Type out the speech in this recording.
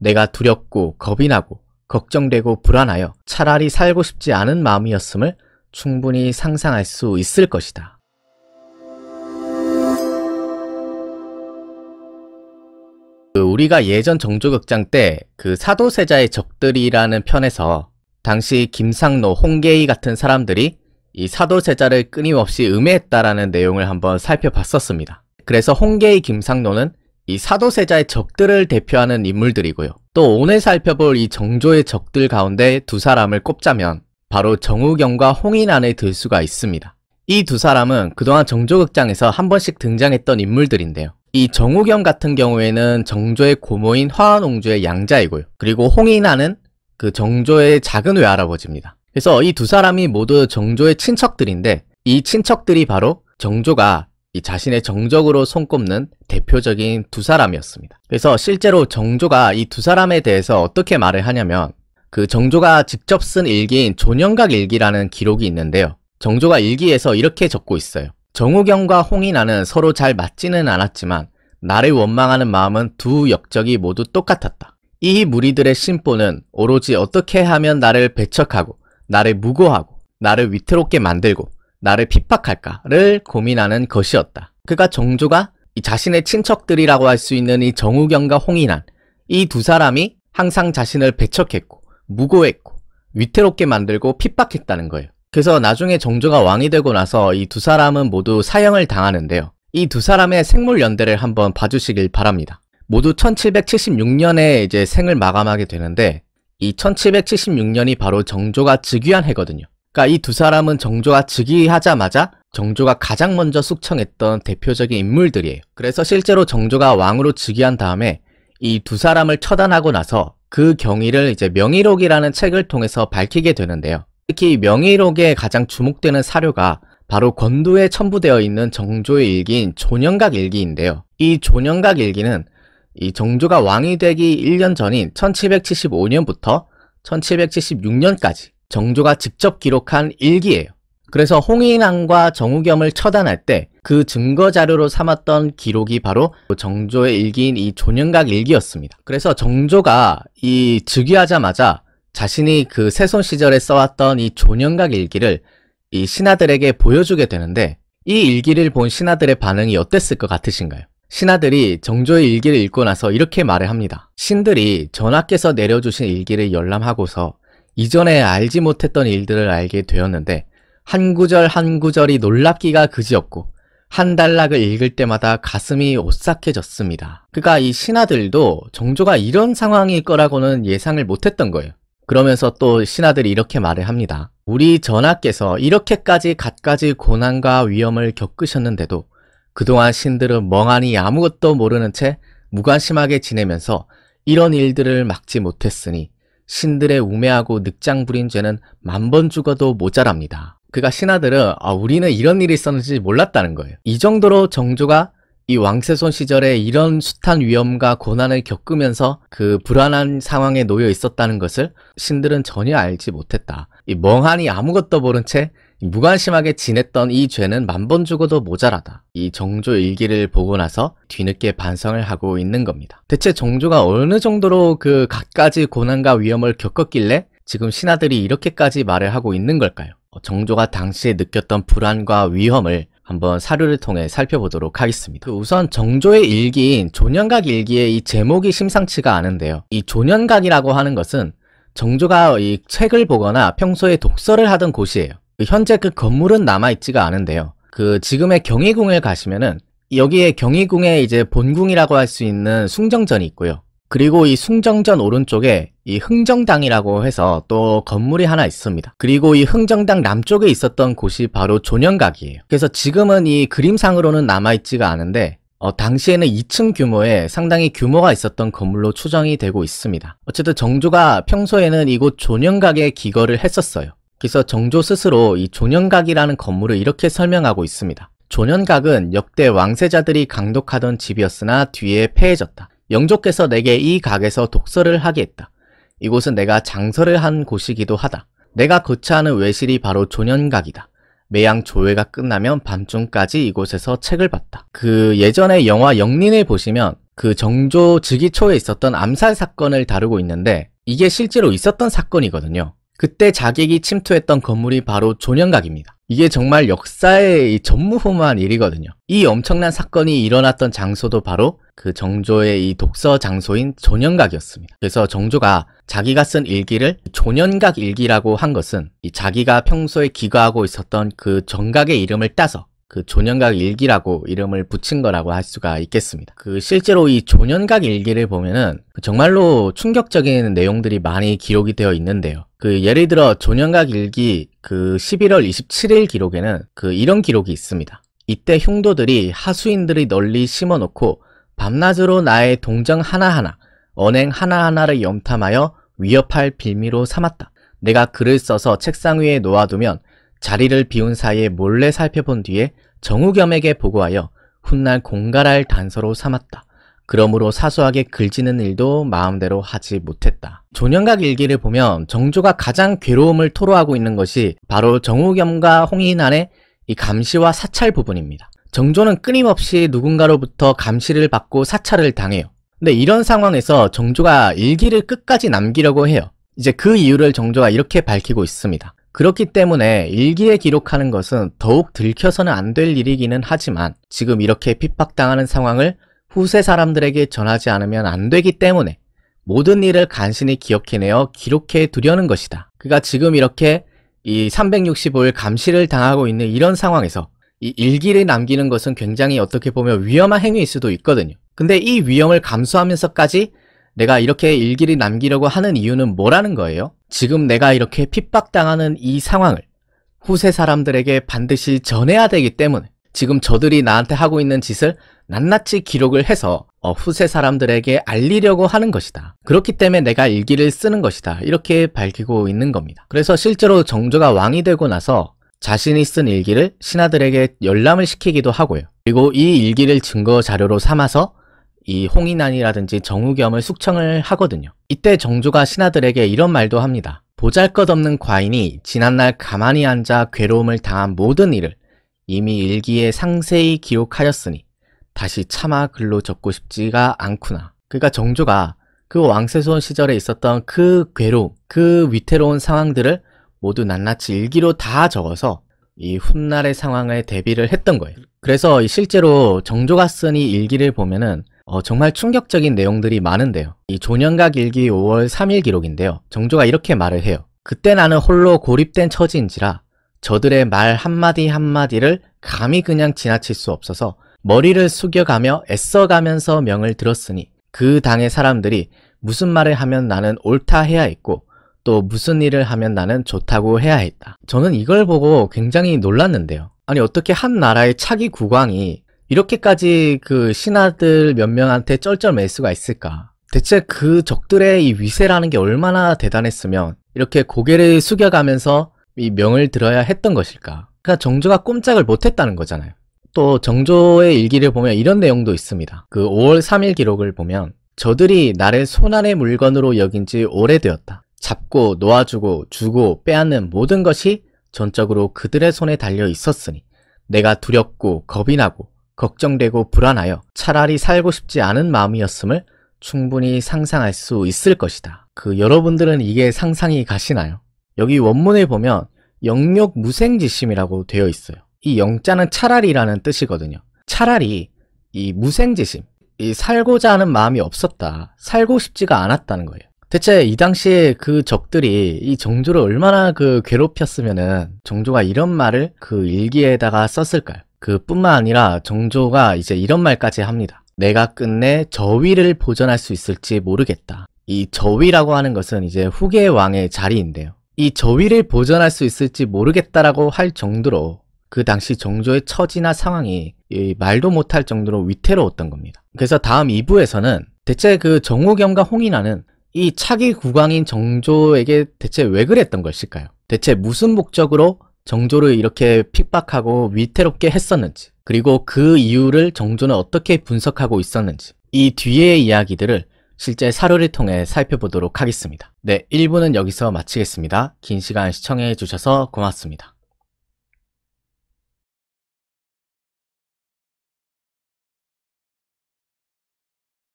내가 두렵고 겁이 나고 걱정되고 불안하여 차라리 살고 싶지 않은 마음이었음을 충분히 상상할 수 있을 것이다. 그 우리가 예전 정조극장 때 그 사도세자의 적들이라는 편에서 당시 김상노, 홍계희 같은 사람들이 이 사도세자를 끊임없이 음해했다라는 내용을 한번 살펴봤었습니다. 그래서 홍계희, 김상노는 이 사도세자의 적들을 대표하는 인물들이고요. 또 오늘 살펴볼 이 정조의 적들 가운데 두 사람을 꼽자면 바로 정우경과 홍인안에 들 수가 있습니다. 이 두 사람은 그동안 정조극장에서 한 번씩 등장했던 인물들인데요. 이 정우경 같은 경우에는 정조의 고모인 화원옹주의 양자이고요. 그리고 홍인하는 그 정조의 작은 외할아버지입니다. 그래서 이 두 사람이 모두 정조의 친척들인데 이 친척들이 바로 정조가 이 자신의 정적으로 손꼽는 대표적인 두 사람이었습니다. 그래서 실제로 정조가 이 두 사람에 대해서 어떻게 말을 하냐면 그 정조가 직접 쓴 일기인 조년각 일기라는 기록이 있는데요. 정조가 일기에서 이렇게 적고 있어요. 정우경과 홍인아는 서로 잘 맞지는 않았지만 나를 원망하는 마음은 두 역적이 모두 똑같았다. 이 무리들의 심보는 오로지 어떻게 하면 나를 배척하고 나를 무고하고 나를 위태롭게 만들고 나를 핍박할까를 고민하는 것이었다. 그가 정조가 이 자신의 친척들이라고 할 수 있는 이 정우경과 홍인한 이 두 사람이 항상 자신을 배척했고 무고했고 위태롭게 만들고 핍박했다는 거예요. 그래서 나중에 정조가 왕이 되고 나서 이 두 사람은 모두 사형을 당하는데요. 이 두 사람의 생물 연대를 한번 봐주시길 바랍니다. 모두 1776년에 이제 생을 마감하게 되는데 이 1776년이 바로 정조가 즉위한 해거든요. 그러니까 이 두 사람은 정조가 즉위하자마자 정조가 가장 먼저 숙청했던 대표적인 인물들이에요. 그래서 실제로 정조가 왕으로 즉위한 다음에 이 두 사람을 처단하고 나서 그 경위를 이제 명의록이라는 책을 통해서 밝히게 되는데요. 특히 명의록에 가장 주목되는 사료가 바로 권도에 첨부되어 있는 정조의 일기인 조년각 일기인데요. 이 조년각 일기는 이 정조가 왕이 되기 1년 전인 1775년부터 1776년까지 정조가 직접 기록한 일기예요. 그래서 홍인왕과 정우겸을 처단할 때 그 증거자료로 삼았던 기록이 바로 정조의 일기인 이 조년각 일기였습니다. 그래서 정조가 이 즉위하자마자 자신이 그 세손 시절에 써왔던 이 조년각 일기를 이 신하들에게 보여주게 되는데 이 일기를 본 신하들의 반응이 어땠을 것 같으신가요? 신하들이 정조의 일기를 읽고 나서 이렇게 말을 합니다. 신들이 전하께서 내려주신 일기를 열람하고서 이전에 알지 못했던 일들을 알게 되었는데 한 구절 한 구절이 놀랍기가 그지없고 한 단락을 읽을 때마다 가슴이 오싹해졌습니다. 그가 이 신하들도 정조가 이런 상황일 거라고는 예상을 못했던 거예요. 그러면서 또 신하들이 이렇게 말을 합니다. 우리 전하께서 이렇게까지 갖가지 고난과 위험을 겪으셨는데도 그동안 신들은 멍하니 아무것도 모르는 채 무관심하게 지내면서 이런 일들을 막지 못했으니 신들의 우매하고 늑장 부린 죄는 만 번 죽어도 모자랍니다. 그가 신하들은 아, 우리는 이런 일이 있었는지 몰랐다는 거예요. 이 정도로 정조가 이 왕세손 시절에 이런 숱한 위험과 고난을 겪으면서 그 불안한 상황에 놓여 있었다는 것을 신들은 전혀 알지 못했다. 이 멍하니 아무것도 모른 채 무관심하게 지냈던 이 죄는 만 번 죽어도 모자라다. 이 정조 일기를 보고 나서 뒤늦게 반성을 하고 있는 겁니다. 대체 정조가 어느 정도로 그 갖가지 고난과 위험을 겪었길래 지금 신하들이 이렇게까지 말을 하고 있는 걸까요? 어, 정조가 당시에 느꼈던 불안과 위험을 한번 사료를 통해 살펴보도록 하겠습니다. 그 우선 정조의 일기인 조년각 일기의 이 제목이 심상치가 않은데요. 이 조년각이라고 하는 것은 정조가 이 책을 보거나 평소에 독서를 하던 곳이에요. 현재 그 건물은 남아있지가 않은데요. 그 지금의 경희궁을 가시면은 여기에 경희궁의 이제 본궁이라고 할 수 있는 숭정전이 있고요. 그리고 이 숭정전 오른쪽에 이 흥정당이라고 해서 또 건물이 하나 있습니다. 그리고 이 흥정당 남쪽에 있었던 곳이 바로 조년각이에요. 그래서 지금은 이 그림상으로는 남아있지가 않은데 어, 당시에는 2층 규모의 상당히 규모가 있었던 건물로 추정이 되고 있습니다. 어쨌든 정조가 평소에는 이곳 조년각에 기거를 했었어요. 그래서 정조 스스로 이 조년각이라는 건물을 이렇게 설명하고 있습니다. 조년각은 역대 왕세자들이 강독하던 집이었으나 뒤에 폐해졌다. 영조께서 내게 이 각에서 독서를 하게 했다. 이곳은 내가 장서를 한 곳이기도 하다. 내가 거처하는 외실이 바로 조년각이다. 매양 조회가 끝나면 밤중까지 이곳에서 책을 봤다. 그 예전에 영화 영린을 보시면 그 정조 즉위 초에 있었던 암살 사건을 다루고 있는데 이게 실제로 있었던 사건이거든요. 그때 자객이 침투했던 건물이 바로 조년각입니다. 이게 정말 역사의 전무후무한 일이거든요. 이 엄청난 사건이 일어났던 장소도 바로 그 정조의 이 독서 장소인 조년각이었습니다. 그래서 정조가 자기가 쓴 일기를 조년각 일기라고 한 것은 자기가 평소에 기거하고 있었던 그 정각의 이름을 따서 그 조년각 일기라고 이름을 붙인 거라고 할 수가 있겠습니다. 그 실제로 이 조년각 일기를 보면은 그 정말로 충격적인 내용들이 많이 기록이 되어 있는데요. 그 예를 들어 조년각 일기 그 11월 27일 기록에는 그 이런 기록이 있습니다. 이때 흉도들이 하수인들이 널리 심어놓고 밤낮으로 나의 동정 하나하나 언행 하나하나를 염탐하여 위협할 빌미로 삼았다. 내가 글을 써서 책상 위에 놓아두면 자리를 비운 사이에 몰래 살펴본 뒤에 정우겸에게 보고하여 훗날 공갈할 단서로 삼았다. 그러므로 사소하게 글지는 일도 마음대로 하지 못했다. 조년각 일기를 보면 정조가 가장 괴로움을 토로하고 있는 것이 바로 정우겸과 홍인안의 이 감시와 사찰 부분입니다. 정조는 끊임없이 누군가로부터 감시를 받고 사찰을 당해요. 근데 이런 상황에서 정조가 일기를 끝까지 남기려고 해요. 이제 그 이유를 정조가 이렇게 밝히고 있습니다. 그렇기 때문에 일기에 기록하는 것은 더욱 들켜서는 안 될 일이기는 하지만 지금 이렇게 핍박당하는 상황을 후세 사람들에게 전하지 않으면 안 되기 때문에 모든 일을 간신히 기억해내어 기록해 두려는 것이다. 그가 지금 이렇게 이 365일 감시를 당하고 있는 이런 상황에서 이 일기를 남기는 것은 굉장히 어떻게 보면 위험한 행위일 수도 있거든요. 근데 이 위험을 감수하면서까지 내가 이렇게 일기를 남기려고 하는 이유는 뭐라는 거예요? 지금 내가 이렇게 핍박당하는 이 상황을 후세 사람들에게 반드시 전해야 되기 때문에 지금 저들이 나한테 하고 있는 짓을 낱낱이 기록을 해서 어, 후세 사람들에게 알리려고 하는 것이다. 그렇기 때문에 내가 일기를 쓰는 것이다. 이렇게 밝히고 있는 겁니다. 그래서 실제로 정조가 왕이 되고 나서 자신이 쓴 일기를 신하들에게 열람을 시키기도 하고요. 그리고 이 일기를 증거 자료로 삼아서 이 홍인안이라든지 정우겸을 숙청을 하거든요. 이때 정조가 신하들에게 이런 말도 합니다. 보잘것없는 과인이 지난날 가만히 앉아 괴로움을 당한 모든 일을 이미 일기에 상세히 기록하였으니 다시 차마 글로 적고 싶지가 않구나. 그러니까 정조가 그 왕세손 시절에 있었던 그 괴로움, 그 위태로운 상황들을 모두 낱낱이 일기로 다 적어서 이 훗날의 상황에 대비를 했던 거예요. 그래서 실제로 정조가 쓴 이 일기를 보면은 어, 정말 충격적인 내용들이 많은데요. 이 조년각 일기 5월 3일 기록인데요. 정조가 이렇게 말을 해요. 그때 나는 홀로 고립된 처지인지라 저들의 말 한마디 한마디를 감히 그냥 지나칠 수 없어서 머리를 숙여가며 애써가면서 명을 들었으니 그 당의 사람들이 무슨 말을 하면 나는 옳다 해야 했고 또 무슨 일을 하면 나는 좋다고 해야 했다. 저는 이걸 보고 굉장히 놀랐는데요. 아니 어떻게 한 나라의 차기 국왕이 이렇게까지 그 신하들 몇 명한테 쩔쩔맬 수가 있을까? 대체 그 적들의 이 위세라는 게 얼마나 대단했으면 이렇게 고개를 숙여가면서 이 명을 들어야 했던 것일까? 그러니까 정조가 꼼짝을 못했다는 거잖아요. 또 정조의 일기를 보면 이런 내용도 있습니다. 그 5월 3일 기록을 보면 저들이 나를 손안의 물건으로 여긴 지 오래되었다. 잡고 놓아주고 주고 빼앗는 모든 것이 전적으로 그들의 손에 달려 있었으니 내가 두렵고 겁이 나고 걱정되고 불안하여 차라리 살고 싶지 않은 마음이었음을 충분히 상상할 수 있을 것이다. 그 여러분들은 이게 상상이 가시나요? 여기 원문에 보면 영역 무생지심이라고 되어 있어요. 이 영자는 차라리라는 뜻이거든요. 차라리 이 무생지심, 이 살고자 하는 마음이 없었다. 살고 싶지가 않았다는 거예요. 대체 이 당시에 그 적들이 이 정조를 얼마나 그 괴롭혔으면은 정조가 이런 말을 그 일기에다가 썼을까요? 그 뿐만 아니라 정조가 이제 이런 말까지 합니다. 내가 끝내 저위를 보전할 수 있을지 모르겠다. 이 저위라고 하는 것은 이제 후계 왕의 자리인데요. 이 저위를 보전할 수 있을지 모르겠다라고 할 정도로 그 당시 정조의 처지나 상황이 말도 못할 정도로 위태로웠던 겁니다. 그래서 다음 2부에서는 대체 그 정우겸과 홍인아는 이 차기 국왕인 정조에게 대체 왜 그랬던 것일까요? 대체 무슨 목적으로 정조를 이렇게 핍박하고 위태롭게 했었는지 그리고 그 이유를 정조는 어떻게 분석하고 있었는지 이 뒤의 이야기들을 실제 사료를 통해 살펴보도록 하겠습니다. 네, 1부는 여기서 마치겠습니다. 긴 시간 시청해 주셔서 고맙습니다.